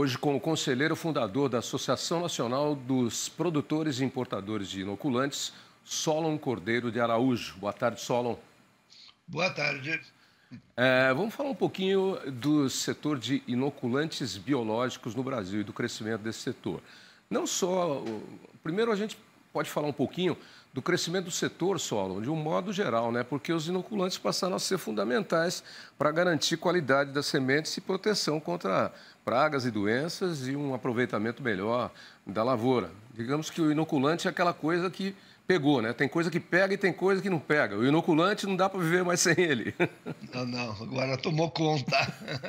Hoje, com o conselheiro fundador da Associação Nacional dos Produtores e Importadores de Inoculantes, Solon Cordeiro de Araújo. Boa tarde, Solon. Boa tarde. É, vamos falar um pouquinho do setor de inoculantes biológicos no Brasil e do crescimento desse setor. Não só. Primeiro, a gente pode falar um pouquinho do crescimento do setor, solo de um modo geral, né? porque os inoculantes passaram a ser fundamentais para garantir qualidade das sementes e proteção contra pragas e doenças e um aproveitamento melhor da lavoura. Digamos que o inoculante é aquela coisa que pegou, né? Tem coisa que pega e tem coisa que não pega. O inoculante não dá para viver mais sem ele. Não, não, agora tomou conta.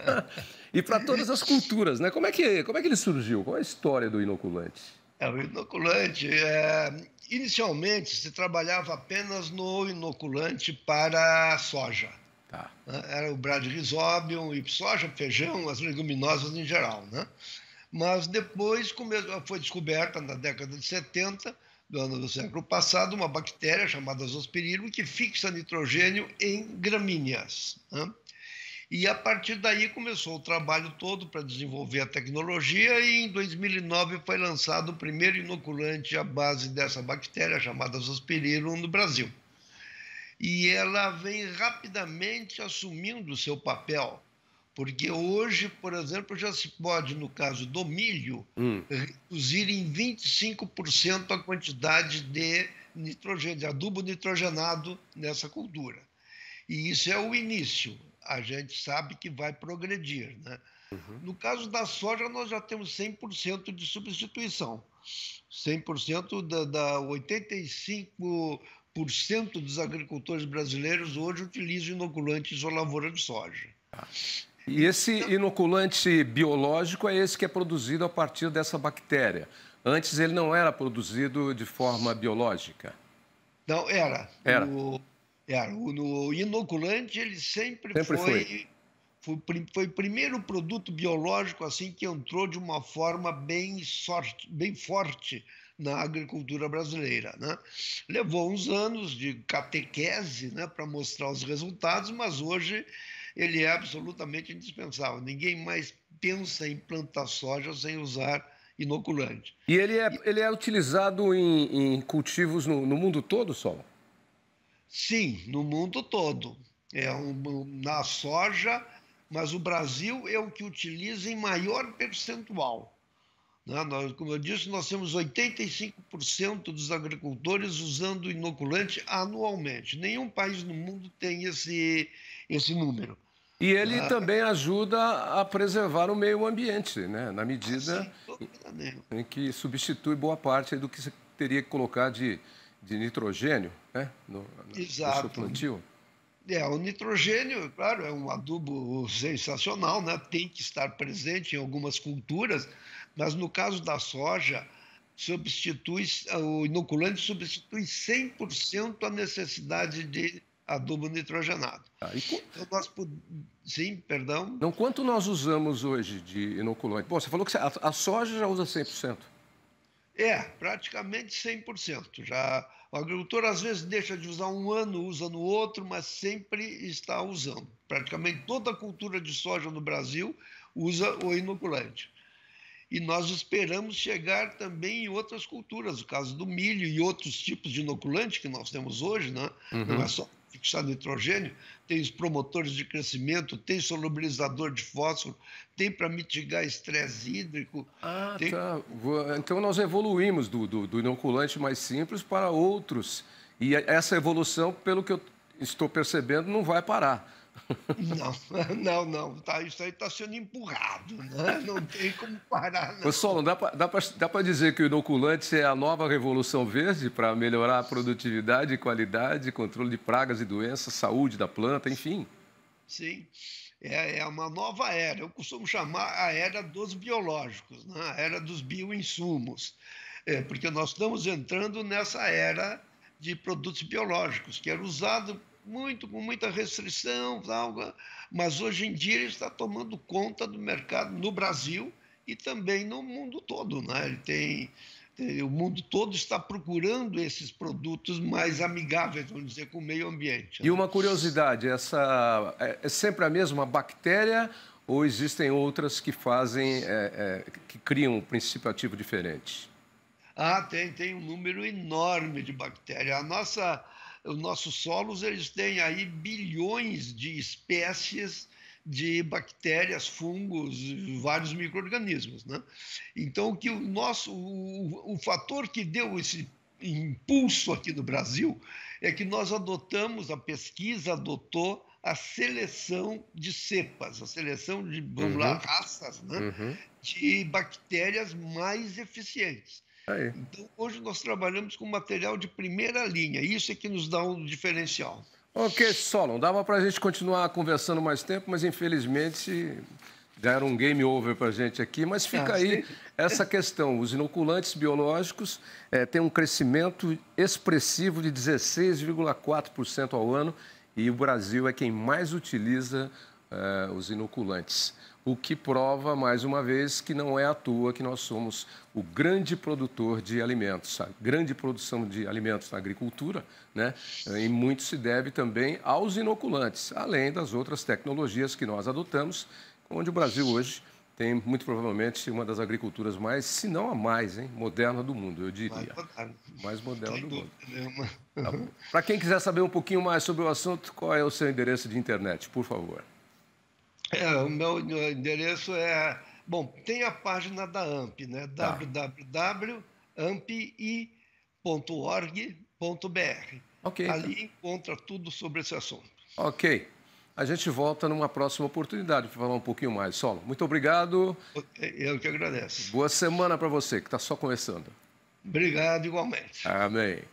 e para todas as culturas, né? Como é que, como é que ele surgiu? Qual é a história do inoculante? É, o inoculante. É, inicialmente se trabalhava apenas no inoculante para soja. Tá. Né, era o bradyrhizobium e soja, feijão, as leguminosas em geral. Né? Mas depois foi descoberta, na década de 70 do ano do século passado, uma bactéria chamada Zospirillum que fixa nitrogênio em gramíneas. Né? E a partir daí começou o trabalho todo para desenvolver a tecnologia e em 2009 foi lançado o primeiro inoculante à base dessa bactéria chamada Zospirilum no Brasil. E ela vem rapidamente assumindo o seu papel, porque hoje, por exemplo, já se pode, no caso do milho, hum. reduzir em 25% a quantidade de nitrogênio, de adubo nitrogenado nessa cultura. E isso é o início a gente sabe que vai progredir. Né? Uhum. No caso da soja, nós já temos 100% de substituição. 100% da, da 85% dos agricultores brasileiros hoje utilizam inoculantes ou lavoura de soja. Tá. E esse então inoculante biológico é esse que é produzido a partir dessa bactéria. Antes ele não era produzido de forma biológica. Não, era. Era. O é, o, o inoculante ele sempre, sempre foi, foi. Foi, foi, o primeiro produto biológico assim que entrou de uma forma bem, sorte, bem forte na agricultura brasileira. Né? Levou uns anos de catequese né, para mostrar os resultados, mas hoje ele é absolutamente indispensável. Ninguém mais pensa em plantar soja sem usar inoculante. E ele é, ele é utilizado em, em cultivos no, no mundo todo, Sol? Sim, no mundo todo. É um, na soja, mas o Brasil é o que utiliza em maior percentual. Né? Nós, como eu disse, nós temos 85% dos agricultores usando inoculante anualmente. Nenhum país no mundo tem esse, esse número. E ele ah, também ajuda a preservar o meio ambiente, né? na medida em, em que substitui boa parte do que você teria que colocar de de nitrogênio né? no, Exato. no seu plantio. É, o nitrogênio, claro, é um adubo sensacional, né? tem que estar presente em algumas culturas, mas no caso da soja, substitui, o inoculante substitui 100% a necessidade de adubo nitrogenado. Ah, e... então nós Sim, perdão? Não, quanto nós usamos hoje de inoculante? Bom, você falou que a soja já usa 100%. É, praticamente 100%. Já o agricultor às vezes deixa de usar um ano, usa no outro, mas sempre está usando. Praticamente toda a cultura de soja no Brasil usa o inoculante. E nós esperamos chegar também em outras culturas, o caso do milho e outros tipos de inoculante que nós temos hoje, né? Uhum. Não é só fixar nitrogênio, tem os promotores de crescimento, tem solubilizador de fósforo, tem para mitigar estresse hídrico. Ah, tem... tá. Então nós evoluímos do, do, do inoculante mais simples para outros. E essa evolução, pelo que eu estou percebendo, não vai parar. Não, não, não. Tá, isso aí está sendo empurrado, né? não tem como parar. Não. Solon, dá para dizer que o inoculante é a nova revolução verde para melhorar a produtividade, qualidade, controle de pragas e doenças, saúde da planta, enfim? Sim, é, é uma nova era. Eu costumo chamar a era dos biológicos, né? a era dos bioinsumos, é, porque nós estamos entrando nessa era de produtos biológicos, que era usado muito com muita restrição, né? mas hoje em dia ele está tomando conta do mercado no Brasil e também no mundo todo. Né? Ele tem, tem o mundo todo está procurando esses produtos mais amigáveis, vamos dizer, com o meio ambiente. Né? E uma curiosidade, essa é, é sempre a mesma bactéria ou existem outras que fazem, é, é, que criam um princípio ativo diferente? Ah, tem, tem um número enorme de bactérias. A nossa os nossos solos eles têm aí bilhões de espécies de bactérias, fungos, vários microorganismos, né? Então que o nosso o, o fator que deu esse impulso aqui no Brasil é que nós adotamos a pesquisa adotou a seleção de cepas, a seleção de, vamos uhum. lá, raças, né? Uhum. de bactérias mais eficientes. Tá aí. Então, hoje nós trabalhamos com material de primeira linha. Isso é que nos dá um diferencial. Ok, Solon, dava para a gente continuar conversando mais tempo, mas infelizmente já era um game over para a gente aqui. Mas fica ah, aí essa questão: os inoculantes biológicos é, têm um crescimento expressivo de 16,4% ao ano e o Brasil é quem mais utiliza é, os inoculantes o que prova, mais uma vez, que não é à toa que nós somos o grande produtor de alimentos. A grande produção de alimentos na agricultura, né? e muito se deve também aos inoculantes, além das outras tecnologias que nós adotamos, onde o Brasil hoje tem muito provavelmente uma das agriculturas mais, se não a mais, hein, moderna do mundo, eu diria. Mais moderna do mundo. Tá Para quem quiser saber um pouquinho mais sobre o assunto, qual é o seu endereço de internet, por favor? É, o meu endereço é. Bom, tem a página da AMP, né? Tá. www.ampi.org.br. Então. Ali tá. encontra tudo sobre esse assunto. Ok. A gente volta numa próxima oportunidade para falar um pouquinho mais. Solo, muito obrigado. Eu que agradeço. Boa semana para você, que está só começando. Obrigado igualmente. Amém.